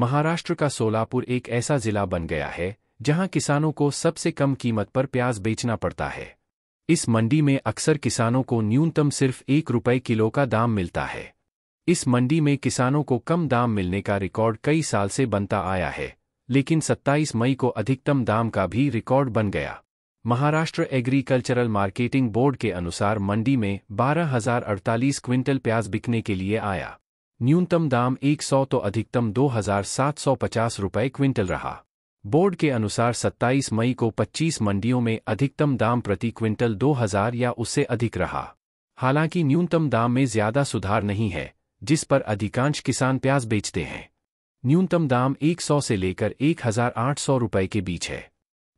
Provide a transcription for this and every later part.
महाराष्ट्र का सोलापुर एक ऐसा जिला बन गया है जहां किसानों को सबसे कम कीमत पर प्याज बेचना पड़ता है इस मंडी में अक्सर किसानों को न्यूनतम सिर्फ एक रुपये किलो का दाम मिलता है इस मंडी में किसानों को कम दाम मिलने का रिकॉर्ड कई साल से बनता आया है लेकिन 27 मई को अधिकतम दाम का भी रिकॉर्ड बन गया महाराष्ट्र एग्रीकल्चरल मार्केटिंग बोर्ड के अनुसार मंडी में बारह क्विंटल प्याज बिकने के लिए आया न्यूनतम दाम 100 तो अधिकतम 2,750 रुपये क्विंटल रहा बोर्ड के अनुसार 27 मई को 25 मंडियों में अधिकतम दाम प्रति क्विंटल 2000 या उससे अधिक रहा हालांकि न्यूनतम दाम में ज्यादा सुधार नहीं है जिस पर अधिकांश किसान प्याज बेचते हैं न्यूनतम दाम 100 से लेकर 1,800 रुपये के बीच है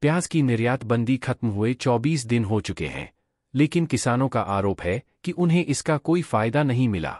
प्याज की निर्यात बंदी खत्म हुए 24 दिन हो चुके हैं लेकिन किसानों का आरोप है कि उन्हें इसका कोई फायदा नहीं मिला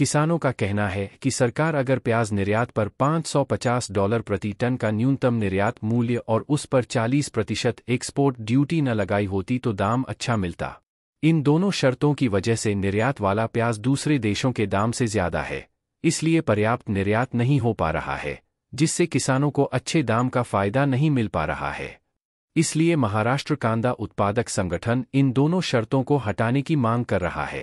किसानों का कहना है कि सरकार अगर प्याज निर्यात पर 550 डॉलर प्रति टन का न्यूनतम निर्यात मूल्य और उस पर 40 प्रतिशत एक्सपोर्ट ड्यूटी न लगाई होती तो दाम अच्छा मिलता इन दोनों शर्तों की वजह से निर्यात वाला प्याज दूसरे देशों के दाम से ज्यादा है इसलिए पर्याप्त निर्यात नहीं हो पा रहा है जिससे किसानों को अच्छे दाम का फायदा नहीं मिल पा रहा है इसलिए महाराष्ट्र कांदा उत्पादक संगठन इन दोनों शर्तों को हटाने की मांग कर रहा है